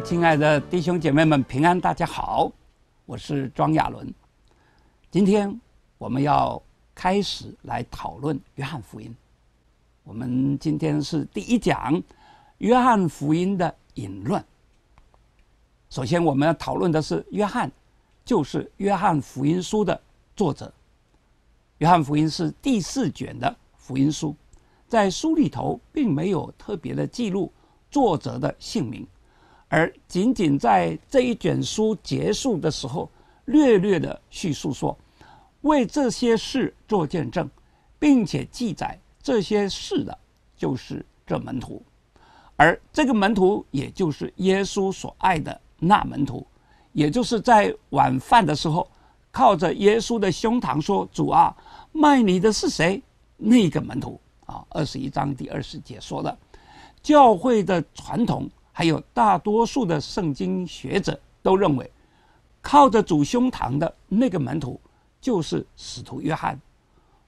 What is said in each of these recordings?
亲爱的弟兄姐妹们，平安！大家好，我是庄亚伦。今天我们要开始来讨论《约翰福音》。我们今天是第一讲《约翰福音》的引论。首先，我们要讨论的是约翰，就是《约翰福音》书的作者。《约翰福音》是第四卷的福音书，在书里头并没有特别的记录作者的姓名。而仅仅在这一卷书结束的时候，略略的叙述说：“为这些事做见证，并且记载这些事的，就是这门徒。”而这个门徒，也就是耶稣所爱的那门徒，也就是在晚饭的时候，靠着耶稣的胸膛说：“主啊，卖你的是谁？”那个门徒啊，二十一章第二十节说的，教会的传统。还有大多数的圣经学者都认为，靠着主胸膛的那个门徒就是使徒约翰。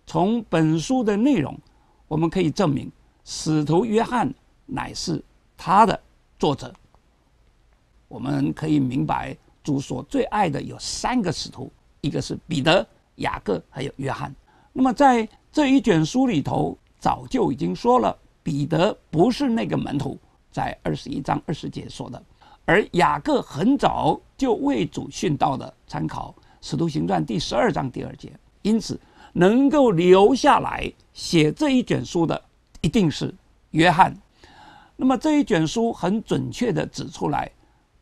从本书的内容，我们可以证明使徒约翰乃是他的作者。我们可以明白主所最爱的有三个使徒，一个是彼得、雅各，还有约翰。那么在这一卷书里头，早就已经说了，彼得不是那个门徒。在二十一章二十节说的，而雅各很早就为主殉道的，参考《使徒行传》第十二章第二节，因此能够留下来写这一卷书的一定是约翰。那么这一卷书很准确地指出来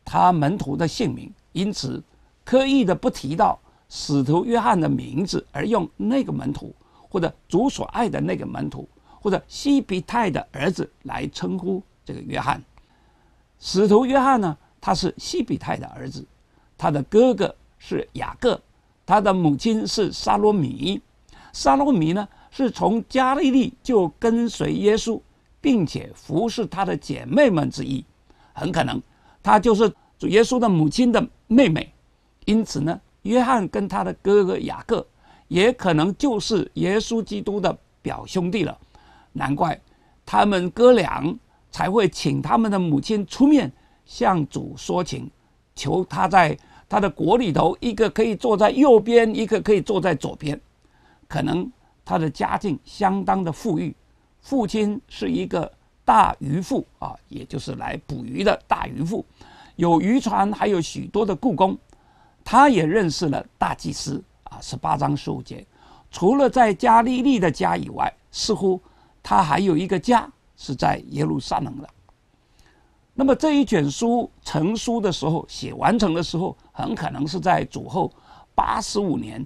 他门徒的姓名，因此刻意的不提到使徒约翰的名字，而用那个门徒或者主所爱的那个门徒或者西比泰的儿子来称呼。这个约翰，使徒约翰呢？他是西比泰的儿子，他的哥哥是雅各，他的母亲是萨罗米。萨罗米呢，是从加利利就跟随耶稣，并且服侍他的姐妹们之一。很可能，他就是主耶稣的母亲的妹妹。因此呢，约翰跟他的哥哥雅各，也可能就是耶稣基督的表兄弟了。难怪他们哥俩。才会请他们的母亲出面向主说情，求他在他的国里头，一个可以坐在右边，一个可以坐在左边。可能他的家境相当的富裕，父亲是一个大渔夫啊，也就是来捕鱼的大渔夫，有渔船，还有许多的故宫。他也认识了大祭司啊，十八章十五节。除了在加利利的家以外，似乎他还有一个家。是在耶路撒冷的。那么这一卷书成书的时候，写完成的时候，很可能是在主后八十五年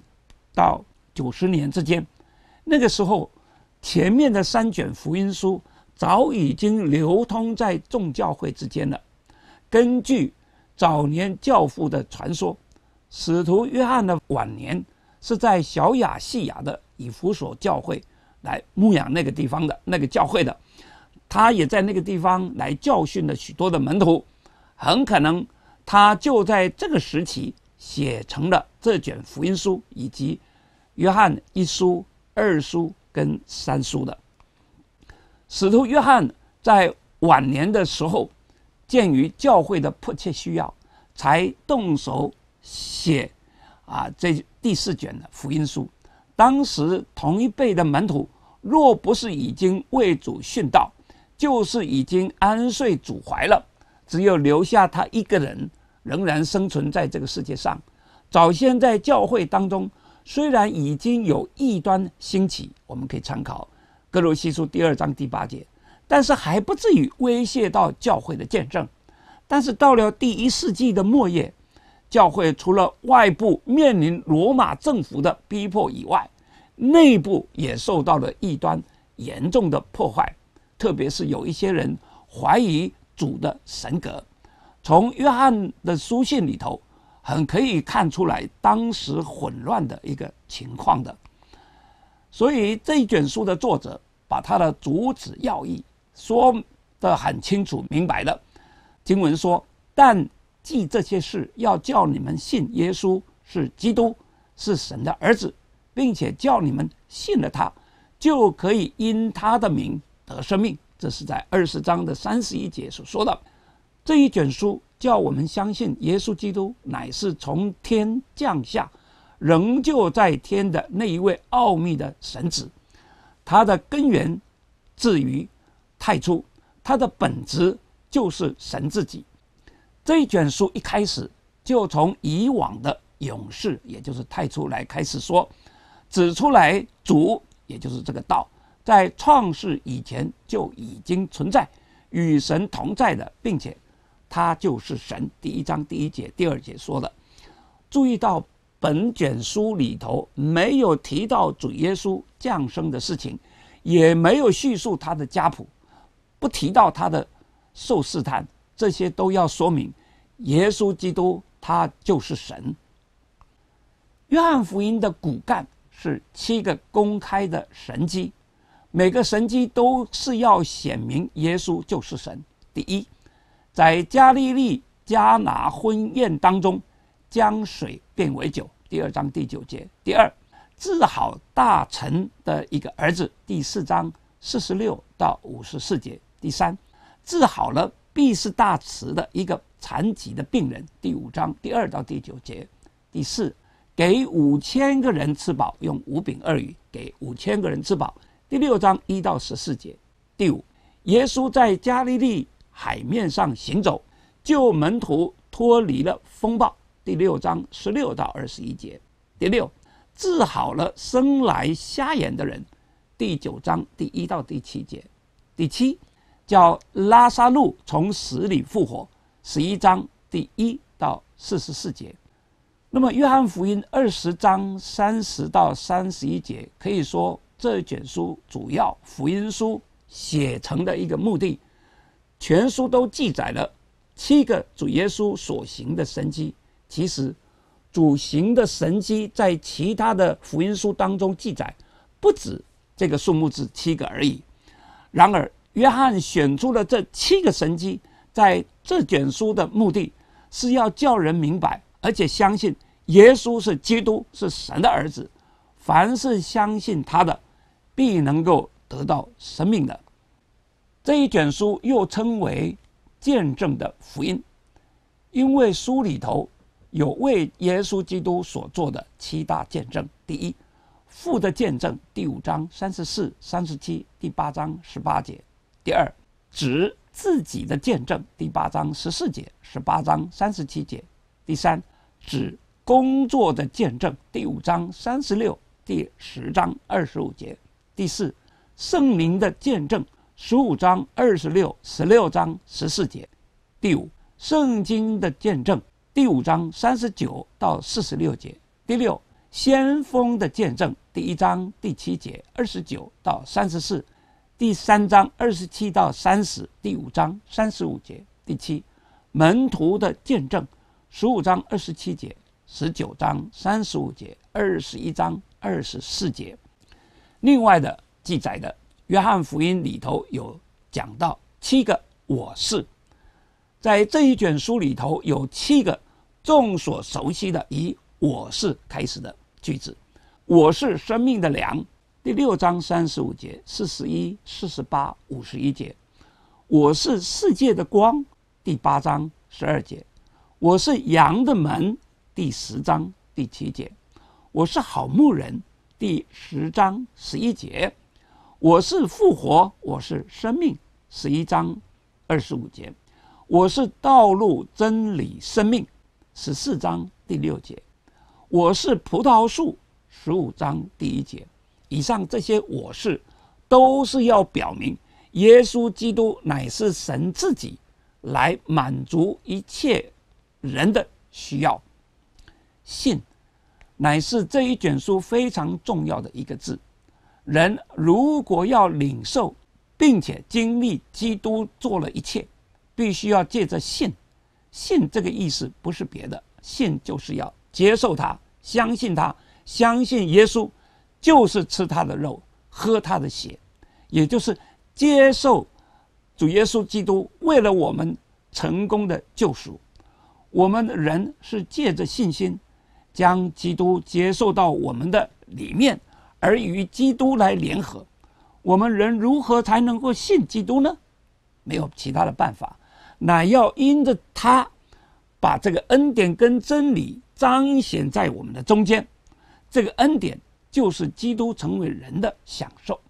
到九十年之间。那个时候，前面的三卷福音书早已经流通在众教会之间了。根据早年教父的传说，使徒约翰的晚年是在小亚细亚的以弗所教会来牧养那个地方的那个教会的。他也在那个地方来教训了许多的门徒，很可能他就在这个时期写成了这卷福音书，以及约翰一书、二书跟三书的。使徒约翰在晚年的时候，鉴于教会的迫切需要，才动手写啊这第四卷的福音书。当时同一辈的门徒，若不是已经为主殉道，就是已经安睡祖怀了，只有留下他一个人，仍然生存在这个世界上。早先在教会当中，虽然已经有异端兴起，我们可以参考《格罗西书》第二章第八节，但是还不至于威胁到教会的见证。但是到了第一世纪的末叶，教会除了外部面临罗马政府的逼迫以外，内部也受到了异端严重的破坏。特别是有一些人怀疑主的神格，从约翰的书信里头很可以看出来当时混乱的一个情况的。所以这一卷书的作者把他的主旨要义说的很清楚明白的。经文说：“但记这些事，要叫你们信耶稣是基督，是神的儿子，并且叫你们信了他，就可以因他的名。”得生命，这是在二十章的三十一节所说的。这一卷书叫我们相信，耶稣基督乃是从天降下，仍旧在天的那一位奥秘的神子。他的根源至于太初，他的本质就是神自己。这一卷书一开始就从以往的勇士，也就是太初来开始说，指出来主，也就是这个道。在创世以前就已经存在，与神同在的，并且他就是神。第一章第一节、第二节说了，注意到本卷书里头没有提到主耶稣降生的事情，也没有叙述他的家谱，不提到他的受试探，这些都要说明耶稣基督他就是神。约翰福音的骨干是七个公开的神迹。每个神迹都是要显明耶稣就是神。第一，在加利利迦拿婚宴当中，将水变为酒（第二章第九节）。第二，治好大臣的一个儿子（第四章四十六到五十四节）。第三，治好了必是大慈的一个残疾的病人（第五章第二到第九节）。第四，给五千个人吃饱，用五饼二鱼给五千个人吃饱。第六章一到十四节。第五，耶稣在加利利海面上行走，救门徒脱离了风暴。第六章十六到二十一节。第六，治好了生来瞎眼的人。第九章第一到第七节。第七，叫拉萨路从死里复活。十一章第一到四十四节。那么，约翰福音二十章三十到三十一节可以说。这一卷书主要福音书写成的一个目的，全书都记载了七个主耶稣所行的神迹。其实，主行的神迹在其他的福音书当中记载不止这个数目，字七个而已。然而，约翰选出了这七个神迹，在这卷书的目的是要叫人明白，而且相信耶稣是基督，是神的儿子。凡是相信他的。必能够得到生命的。这一卷书又称为《见证的福音》，因为书里头有为耶稣基督所做的七大见证：第一，父的见证（第五章三十四、三十七、第八章十八节）；第二，指自己的见证（第八章十四节、十八章三十七节）；第三，指工作的见证（第五章三十六、第十章二十五节）。第四，圣灵的见证，十五章二十六十六章十四节；第五，圣经的见证，第五章三十九到四十六节；第六，先锋的见证，第一章第七节二十九到三十四，第三章二十七到三十，第五章三十五节；第七，门徒的见证，十五章二十七节，十九章三十五节，二十一章二十四节。另外的记载的《约翰福音》里头有讲到七个“我是”，在这一卷书里头有七个众所熟悉的以“我是”开始的句子：“我是生命的粮”，第六章三十五节、四十一、四十八、五十一节；“我是世界的光”，第八章十二节；“我是羊的门”，第十章第七节；“我是好牧人”。第十章十一节，我是复活，我是生命。十一章二十五节，我是道路、真理、生命。十四章第六节，我是葡萄树。十五章第一节，以上这些我是，都是要表明耶稣基督乃是神自己，来满足一切人的需要。信。乃是这一卷书非常重要的一个字。人如果要领受，并且经历基督做了一切，必须要借着信。信这个意思不是别的，信就是要接受他，相信他，相信耶稣就是吃他的肉，喝他的血，也就是接受主耶稣基督为了我们成功的救赎。我们人是借着信心。将基督接受到我们的里面，而与基督来联合。我们人如何才能够信基督呢？没有其他的办法，乃要因着他把这个恩典跟真理彰显在我们的中间。这个恩典就是基督成为人的享受，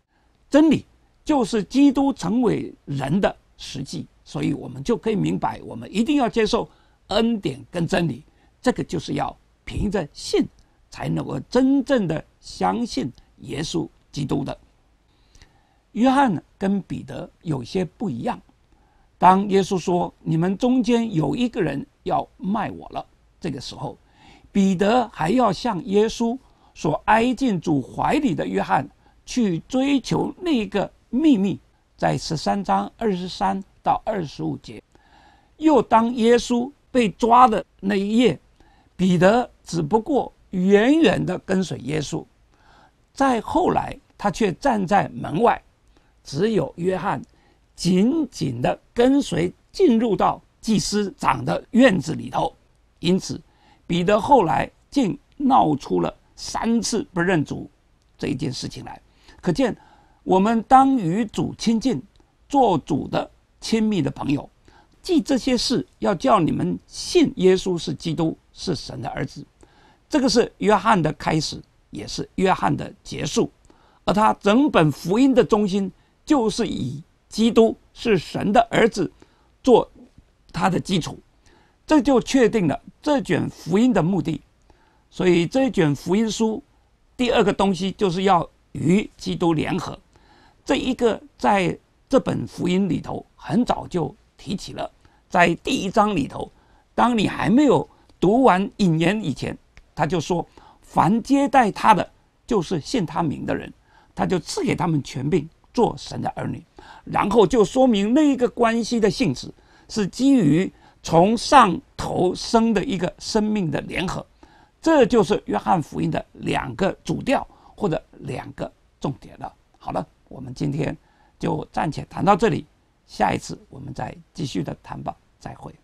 真理就是基督成为人的实际。所以，我们就可以明白，我们一定要接受恩典跟真理。这个就是要。凭着信，才能够真正的相信耶稣基督的。约翰跟彼得有些不一样。当耶稣说“你们中间有一个人要卖我了”，这个时候，彼得还要向耶稣所挨近主怀里的约翰去追求那个秘密，在十三章二十三到二十五节。又当耶稣被抓的那一夜，彼得。只不过远远的跟随耶稣，再后来他却站在门外，只有约翰紧紧的跟随，进入到祭司长的院子里头。因此，彼得后来竟闹出了三次不认主这一件事情来。可见，我们当与主亲近，做主的亲密的朋友，记这些事，要叫你们信耶稣是基督，是神的儿子。这个是约翰的开始，也是约翰的结束，而他整本福音的中心就是以基督是神的儿子做他的基础，这就确定了这卷福音的目的。所以这一卷福音书第二个东西就是要与基督联合，这一个在这本福音里头很早就提起了，在第一章里头，当你还没有读完引言以前。他就说，凡接待他的，就是信他名的人，他就赐给他们权柄，做神的儿女。然后就说明那一个关系的性质，是基于从上头生的一个生命的联合。这就是约翰福音的两个主调或者两个重点了。好了，我们今天就暂且谈到这里，下一次我们再继续的谈吧。再会。